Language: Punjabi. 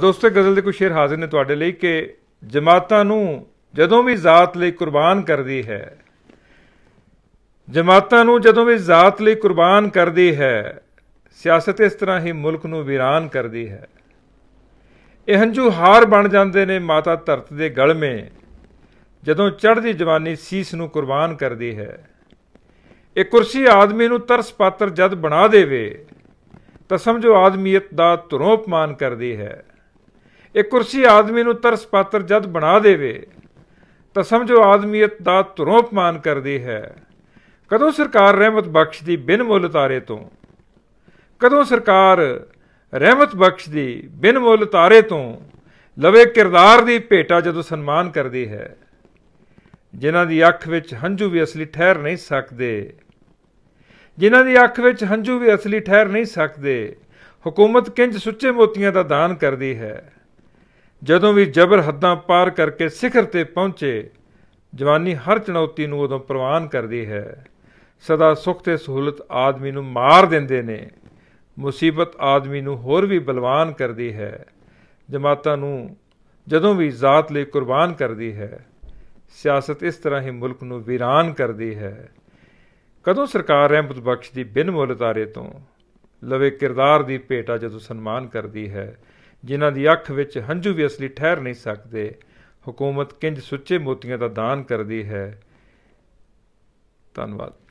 ਦੋਸਤੋ ਗਜ਼ਲ ਦੇ ਕੁਝ ਸ਼ੇਰ ਹਾਜ਼ਰ ਨੇ ਤੁਹਾਡੇ ਲਈ ਕਿ ਜਮਾਤਾਂ ਨੂੰ ਜਦੋਂ ਵੀ ਜ਼ਾਤ ਲਈ ਕੁਰਬਾਨ ਕਰਦੀ ਹੈ ਜਮਾਤਾਂ ਨੂੰ ਜਦੋਂ ਵੀ ਜ਼ਾਤ ਲਈ ਕੁਰਬਾਨ ਕਰਦੀ ਹੈ ਸਿਆਸਤ ਇਸ ਤਰ੍ਹਾਂ ਹੀ ਮੁਲਕ ਨੂੰ ਵਿਰਾਨ ਕਰਦੀ ਹੈ ਇਹ ਹੰਝੂ ਹਾਰ ਬਣ ਜਾਂਦੇ ਨੇ ਮਾਤਾ ਧਰਤ ਦੇ ਗਲਮੇ ਜਦੋਂ ਚੜ੍ਹਦੀ ਜਵਾਨੀ ਸੀਸ ਨੂੰ ਕੁਰਬਾਨ ਕਰਦੀ ਹੈ ਇਹ ਕੁਰਸੀ ਆਦਮੀ ਨੂੰ ਤਰਸ ਪਾਤਰ ਜਦ ਬਣਾ ਦੇਵੇ ਤਾਂ ਸਮਝੋ ਆਦਮੀਅਤ ਦਾ ਧਰੋਂ ਅਪਮਾਨ ਕਰਦੀ ਹੈ ਇਹ ਕੁਰਸੀ ਆਦਮੀ ਨੂੰ ਤਰਸ ਪਾਤਰ ਜਦ ਬਣਾ ਦੇਵੇ ਤਾਂ ਸਮਝੋ ਆਦਮੀਅਤ ਦਾ ਧਰੋਂ ਅਪਮਾਨ ਕਰਦੀ ਹੈ ਕਦੋਂ ਸਰਕਾਰ ਰਹਿਮਤ ਬਖਸ਼ ਦੀ ਬਿਨ ਮੁੱਲ ਤਾਰੇ ਤੋਂ ਕਦੋਂ ਸਰਕਾਰ ਰਹਿਮਤ ਬਖਸ਼ ਦੀ ਬਿਨ ਮੁੱਲ ਤਾਰੇ ਤੋਂ ਲਵੇ ਕਿਰਦਾਰ ਦੀ ਭੇਟਾ ਜਦੋਂ ਸਨਮਾਨ ਕਰਦੀ ਹੈ ਜਿਨ੍ਹਾਂ ਦੀ ਅੱਖ ਵਿੱਚ ਹੰਝੂ ਵੀ ਅਸਲੀ ਠਹਿਰ ਨਹੀਂ ਸਕਦੇ ਜਿਨ੍ਹਾਂ ਦੀ ਅੱਖ ਵਿੱਚ ਹੰਝੂ ਵੀ ਅਸਲੀ ਠਹਿਰ ਨਹੀਂ ਸਕਦੇ ਹਕੂਮਤ ਕਿੰਜ ਸੁੱਚੇ ਮੋਤੀਆਂ ਦਾ ਦਾਨ ਕਰਦੀ ਹੈ ਜਦੋਂ ਵੀ ਜ਼ਬਰ ਹੱਦਾਂ ਪਾਰ ਕਰਕੇ ਸਿਖਰ ਤੇ ਪਹੁੰਚੇ ਜਵਾਨੀ ਹਰ ਚੁਣੌਤੀ ਨੂੰ ਉਦੋਂ ਪ੍ਰਵਾਨ ਕਰਦੀ ਹੈ ਸਦਾ ਸੁਖ ਤੇ ਸਹੂਲਤ ਆਦਮੀ ਨੂੰ ਮਾਰ ਦਿੰਦੇ ਨੇ ਮੁਸੀਬਤ ਆਦਮੀ ਨੂੰ ਹੋਰ ਵੀ ਬਲਵਾਨ ਕਰਦੀ ਹੈ ਜਮਾਤਾਂ ਨੂੰ ਜਦੋਂ ਵੀ ਜ਼ਾਤ ਲਈ ਕੁਰਬਾਨ ਕਰਦੀ ਹੈ ਸਿਆਸਤ ਇਸ ਤਰ੍ਹਾਂ ਹੀ ਮੁਲਕ ਨੂੰ ਵਿਰਾਨ ਕਰਦੀ ਹੈ ਕਦੋਂ ਸਰਕਾਰ ਰਹਿਮਤ ਬਖਸ਼ ਦੀ ਬਿਨ ਮੁੱਲ ਤਾਰੇ ਤੋਂ ਲਵੇ ਕਿਰਦਾਰ ਦੀ ਭੇਟਾ ਜਦੋਂ ਸਨਮਾਨ ਕਰਦੀ ਹੈ ਜਿਨ੍ਹਾਂ ਦੀ ਅੱਖ ਵਿੱਚ ਹੰਝੂ ਵੀ ਅਸਲੀ ਠਹਿਰ ਨਹੀਂ ਸਕਦੇ ਹਕੂਮਤ ਕਿੰਜ ਸੁੱਚੇ ਮੋਤੀਆਂ ਦਾ ਦਾਨ ਕਰਦੀ ਹੈ ਧੰਨਵਾਦ